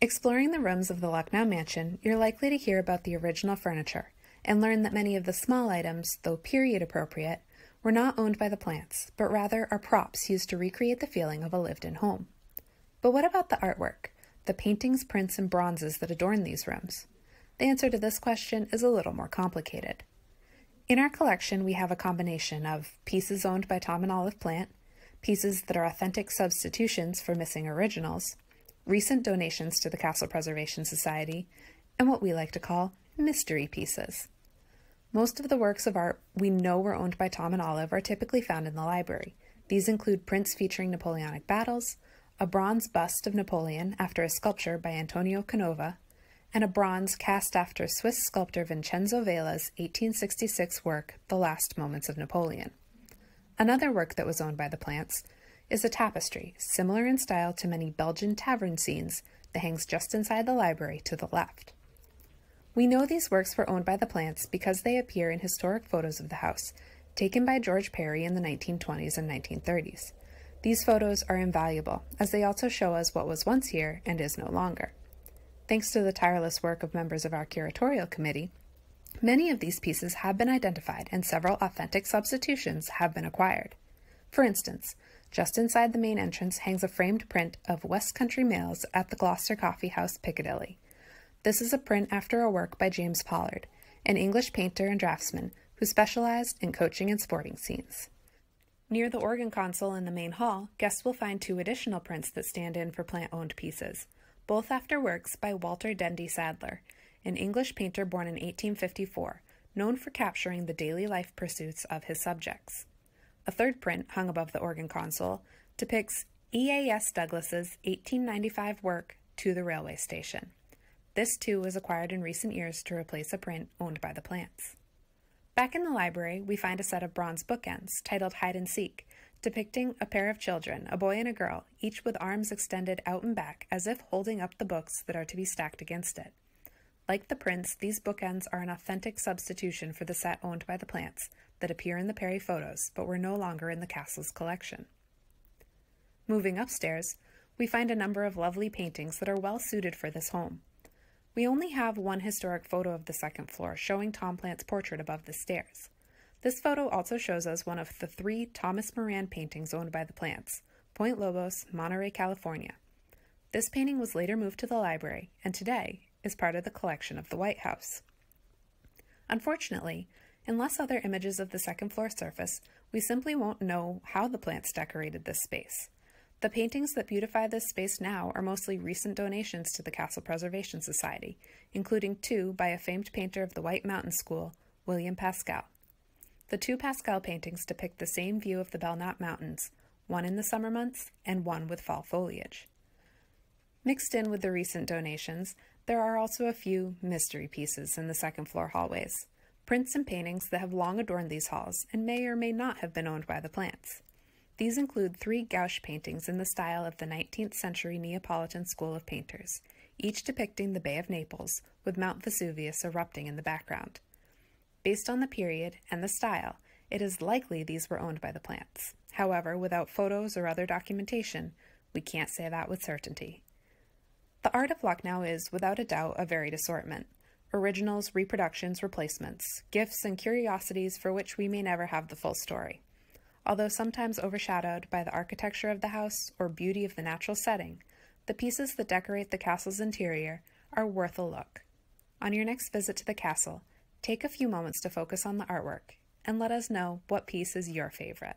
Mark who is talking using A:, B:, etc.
A: Exploring the rooms of the Lucknow mansion, you're likely to hear about the original furniture and learn that many of the small items, though period appropriate, were not owned by the plants, but rather are props used to recreate the feeling of a lived in home. But what about the artwork, the paintings, prints, and bronzes that adorn these rooms? The answer to this question is a little more complicated. In our collection, we have a combination of pieces owned by Tom and Olive Plant, pieces that are authentic substitutions for missing originals, recent donations to the Castle Preservation Society, and what we like to call mystery pieces. Most of the works of art we know were owned by Tom and Olive are typically found in the library. These include prints featuring Napoleonic battles, a bronze bust of Napoleon after a sculpture by Antonio Canova, and a bronze cast after Swiss sculptor Vincenzo Vela's 1866 work, The Last Moments of Napoleon. Another work that was owned by the plants is a tapestry similar in style to many Belgian tavern scenes that hangs just inside the library to the left. We know these works were owned by the Plants because they appear in historic photos of the house, taken by George Perry in the 1920s and 1930s. These photos are invaluable, as they also show us what was once here and is no longer. Thanks to the tireless work of members of our curatorial committee, many of these pieces have been identified and several authentic substitutions have been acquired. For instance, just inside the main entrance hangs a framed print of West Country Mails at the Gloucester Coffee House, Piccadilly. This is a print after a work by James Pollard, an English painter and draftsman who specialized in coaching and sporting scenes. Near the organ console in the main hall, guests will find two additional prints that stand in for plant owned pieces, both after works by Walter Dendy Sadler, an English painter born in 1854, known for capturing the daily life pursuits of his subjects. A third print hung above the organ console depicts EAS Douglas's 1895 work to the railway station. This too was acquired in recent years to replace a print owned by the plants. Back in the library, we find a set of bronze bookends titled Hide and Seek, depicting a pair of children, a boy and a girl, each with arms extended out and back as if holding up the books that are to be stacked against it. Like the prints, these bookends are an authentic substitution for the set owned by the plants, that appear in the Perry photos but were no longer in the castle's collection. Moving upstairs, we find a number of lovely paintings that are well suited for this home. We only have one historic photo of the second floor showing Tom Plant's portrait above the stairs. This photo also shows us one of the three Thomas Moran paintings owned by the Plants, Point Lobos, Monterey, California. This painting was later moved to the library and today is part of the collection of the White House. Unfortunately, Unless other images of the second floor surface, we simply won't know how the plants decorated this space. The paintings that beautify this space now are mostly recent donations to the Castle Preservation Society, including two by a famed painter of the White Mountain School, William Pascal. The two Pascal paintings depict the same view of the Belknap Mountains, one in the summer months and one with fall foliage. Mixed in with the recent donations, there are also a few mystery pieces in the second floor hallways prints and paintings that have long adorned these halls and may or may not have been owned by the plants. These include three gouache paintings in the style of the 19th century Neapolitan school of painters, each depicting the Bay of Naples, with Mount Vesuvius erupting in the background. Based on the period and the style, it is likely these were owned by the plants. However, without photos or other documentation, we can't say that with certainty. The art of Lucknow is, without a doubt, a varied assortment originals, reproductions, replacements, gifts, and curiosities for which we may never have the full story. Although sometimes overshadowed by the architecture of the house or beauty of the natural setting, the pieces that decorate the castle's interior are worth a look. On your next visit to the castle, take a few moments to focus on the artwork and let us know what piece is your favorite.